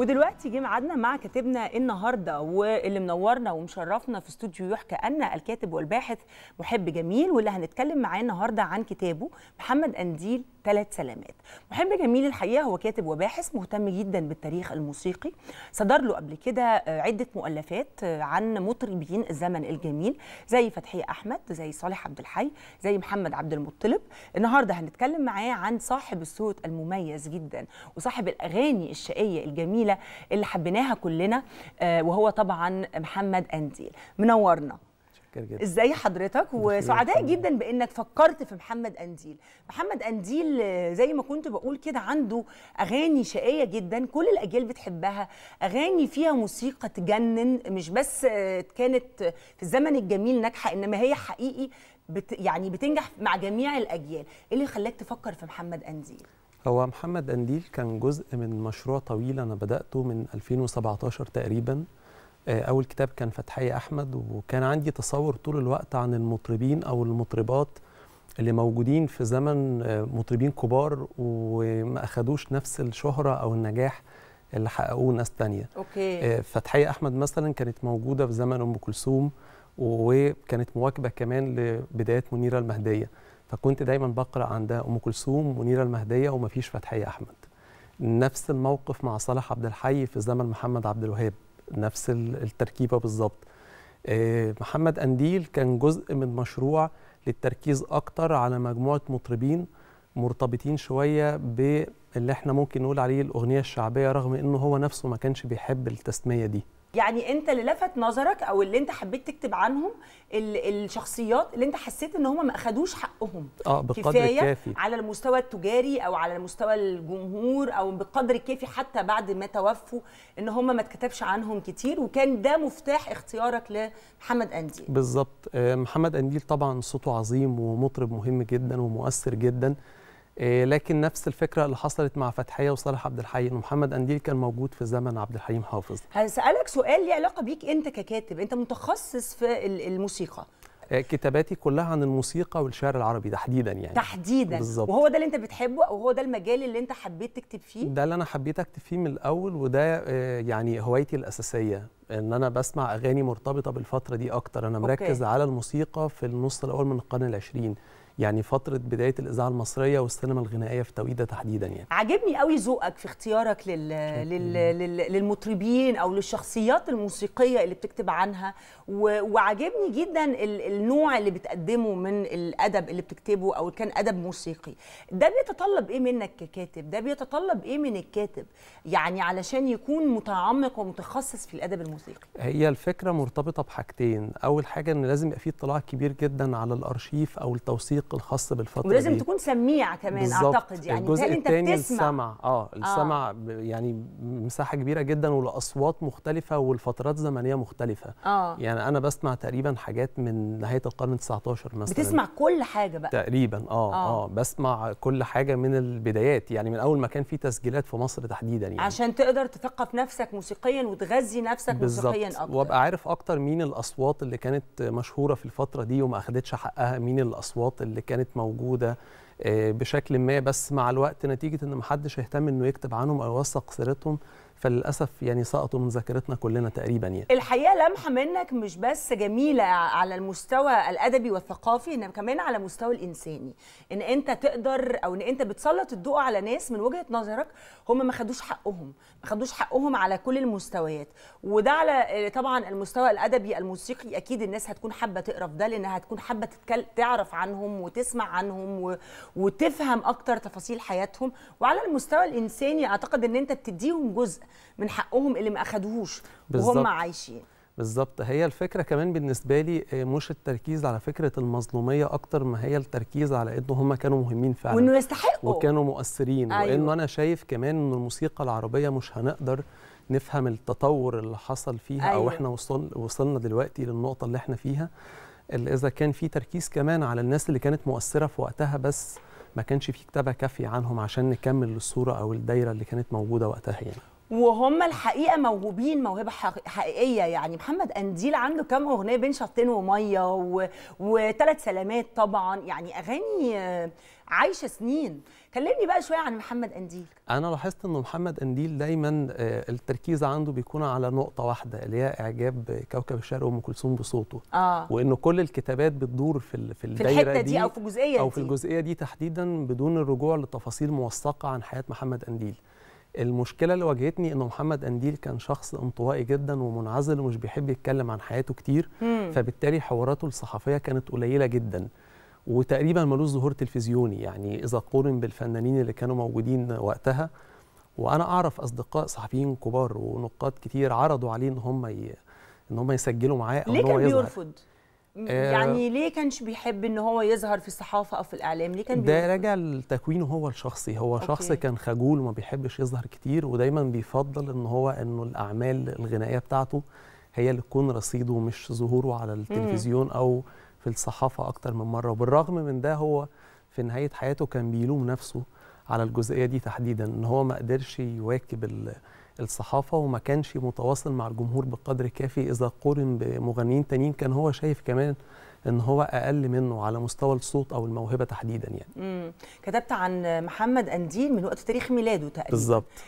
ودلوقتي جه ميعادنا مع كاتبنا النهارده واللي منورنا ومشرفنا في استوديو ان الكاتب والباحث محب جميل واللي هنتكلم معاه النهارده عن كتابه محمد قنديل ثلاث سلامات محب جميل الحقيقه هو كاتب وباحث مهتم جدا بالتاريخ الموسيقي صدر له قبل كده آه، عده مؤلفات آه، عن مطربين الزمن الجميل زي فتحي احمد زي صالح عبد الحي زي محمد عبد المطلب النهارده هنتكلم معاه عن صاحب الصوت المميز جدا وصاحب الاغاني الشقيه الجميله اللي حبيناها كلنا آه، وهو طبعا محمد انديل منورنا جدا ازاي حضرتك وسعداء جدا بانك فكرت في محمد انديل محمد انديل زي ما كنت بقول كده عنده اغاني شقيه جدا كل الاجيال بتحبها اغاني فيها موسيقى تجنن مش بس كانت في الزمن الجميل ناجحه انما هي حقيقي بت يعني بتنجح مع جميع الاجيال ايه اللي خلاك تفكر في محمد انديل هو محمد انديل كان جزء من مشروع طويل انا بداته من 2017 تقريبا آه، اول كتاب كان فتحي احمد وكان عندي تصور طول الوقت عن المطربين او المطربات اللي موجودين في زمن آه، مطربين كبار وما اخدوش نفس الشهره او النجاح اللي حققوه ناس تانية أوكي. آه، فتحية أحمد مثلا كانت موجودة في زمن أم كلثوم وكانت مواكبة كمان لبدايات منيرة المهدية فكنت دايما بقرأ عن ده أم كلثوم منيرة المهدية ومفيش فتحية أحمد نفس الموقف مع صالح عبد الحي في زمن محمد عبد الوهاب نفس التركيبه بالظبط آه، محمد انديل كان جزء من مشروع للتركيز اكتر على مجموعه مطربين مرتبطين شويه ب اللي احنا ممكن نقول عليه الاغنيه الشعبيه رغم انه هو نفسه ما كانش بيحب التسميه دي يعني انت اللي لفت نظرك او اللي انت حبيت تكتب عنهم الشخصيات اللي انت حسيت ان هم ما اخدوش حقهم اه بالقدر الكافي على المستوى التجاري او على المستوى الجمهور او بالقدر الكافي حتى بعد ما توفوا ان هم ما اتكتبش عنهم كتير وكان ده مفتاح اختيارك لمحمد قنديل بالظبط آه، محمد قنديل طبعا صوته عظيم ومطرب مهم جدا ومؤثر جدا آه، لكن نفس الفكره اللي حصلت مع فتحيه وصالح عبد الحي انه محمد انديل كان موجود في زمن عبد الحليم حافظ هسالك سؤال ليه علاقه بيك انت ككاتب انت متخصص في الموسيقى آه، كتاباتي كلها عن الموسيقى والشعر العربي تحديدا يعني تحديدا بالزبط. وهو ده اللي انت بتحبه او هو ده المجال اللي انت حبيت تكتب فيه ده اللي انا حبيت اكتب فيه من الاول وده آه، يعني هوايتي الاساسيه ان انا بسمع اغاني مرتبطه بالفتره دي اكتر انا مركز أوكي. على الموسيقى في النص الاول من القرن العشرين يعني فتره بدايه الاذاعه المصريه والسينما الغنائيه في التوقيت تحديدا يعني عجبني قوي ذوقك في اختيارك لل... لل... لل... للمطربين او للشخصيات الموسيقيه اللي بتكتب عنها و... وعجبني جدا ال... النوع اللي بتقدمه من الادب اللي بتكتبه او كان ادب موسيقي ده بيتطلب ايه منك ككاتب ده بيتطلب ايه من الكاتب يعني علشان يكون متعمق ومتخصص في الادب الموسيقي هي الفكره مرتبطه بحاجتين اول حاجه ان لازم يبقى في اطلاع كبير جدا على الارشيف او التوثيق التطبيق الخاص بالفتره ولازم دي. تكون سميع كمان بالزبط. اعتقد يعني الجزء الثاني السمع اه, آه. السمع آه. يعني مساحه كبيره جدا ولاصوات مختلفه والفترات زمنيه مختلفه آه. يعني انا بسمع تقريبا حاجات من نهايه القرن ال19 مثلا بتسمع كل حاجه بقى تقريبا اه اه, آه. بسمع كل حاجه من البدايات يعني من اول ما كان في تسجيلات في مصر تحديدا يعني عشان تقدر تثقف نفسك موسيقيا وتغذي نفسك بالزبط. موسيقيا اكتر وابقى عارف اكتر مين الاصوات اللي كانت مشهوره في الفتره دي وما اخدتش حقها مين الاصوات اللي اللي كانت موجوده آه، بشكل ما بس مع الوقت نتيجه ان محدش اهتم انه يكتب عنهم او يوثق سيرتهم فللاسف يعني سقطوا من ذاكرتنا كلنا تقريبا يعني الحقيقه لمحه منك مش بس جميله على المستوى الادبي والثقافي انما كمان على المستوى الانساني ان انت تقدر او ان انت بتسلط الضوء على ناس من وجهه نظرك هم ما خدوش حقهم ما خدوش حقهم على كل المستويات وده على طبعا المستوى الادبي الموسيقي اكيد الناس هتكون حابه تقرا في ده لانها هتكون حابه تتكل... تعرف عنهم وتسمع عنهم و... وتفهم اكتر تفاصيل حياتهم وعلى المستوى الانساني اعتقد ان انت بتديهم جزء من حقهم اللي ما اخدوهوش وهم عايشين بالظبط هي الفكره كمان بالنسبه لي آه، مش التركيز على فكره المظلوميه اكتر ما هي التركيز على انه هم كانوا مهمين فعلا وانه يستحقوا وكانوا مؤثرين أيوة. وانه انا شايف كمان ان الموسيقى العربيه مش هنقدر نفهم التطور اللي حصل فيها أيوة. او احنا وصل وصلنا دلوقتي للنقطه اللي احنا فيها اللي اذا كان في تركيز كمان على الناس اللي كانت مؤثره في وقتها بس ما كانش في كتابه كافيه عنهم عشان نكمل الصوره او الدايره اللي كانت موجوده وقتها يعني وهم الحقيقه موهوبين موهبه حقيقيه يعني محمد قنديل عنده كام اغنيه بين شطين وميه وثلاث سلامات طبعا يعني اغاني عايشه سنين كلمني بقى شويه عن محمد قنديل انا لاحظت ان محمد قنديل دايما آه، التركيز عنده بيكون على نقطه واحده اللي هي اعجاب كوكب الشرق وام كلثوم بصوته آه. وان كل الكتابات بتدور في في الدايره في الحته دي, دي او في الجزئيه او في الجزئيه دي, دي تحديدا بدون الرجوع لتفاصيل موثقه عن حياه محمد قنديل المشكله اللي واجهتني انه محمد قنديل كان شخص انطوائي جدا ومنعزل ومش بيحب يتكلم عن حياته كتير مم. فبالتالي حواراته الصحفيه كانت قليله جدا وتقريبا ملوش ظهور تلفزيوني يعني اذا قورن بالفنانين اللي كانوا موجودين وقتها وانا اعرف اصدقاء صحفيين كبار ونقاد كتير عرضوا عليه ان هم ي... ان هم يسجلوا معاه او ليه كان بيرفض؟ آه، يعني ليه كانش بيحب ان هو يظهر في الصحافه او في الاعلام ليه كان ده راجع لتكوينه هو الشخصي هو أوكي. شخص كان خجول وما بيحبش يظهر كتير ودايما بيفضل ان هو انه الاعمال الغنائيه بتاعته هي اللي تكون رصيده مش ظهوره على التلفزيون او في الصحافه اكتر من مره وبالرغم من ده هو في نهايه حياته كان بيلوم نفسه على الجزئيه دي تحديدا ان هو ما قدرش يواكب الصحافه وما كانش متواصل مع الجمهور بالقدر الكافي اذا قرن بمغنيين تانيين كان هو شايف كمان ان هو اقل منه على مستوى الصوت او الموهبه تحديدا يعني مم. كتبت عن محمد انديل من وقت تاريخ ميلاده تقريبا بالظبط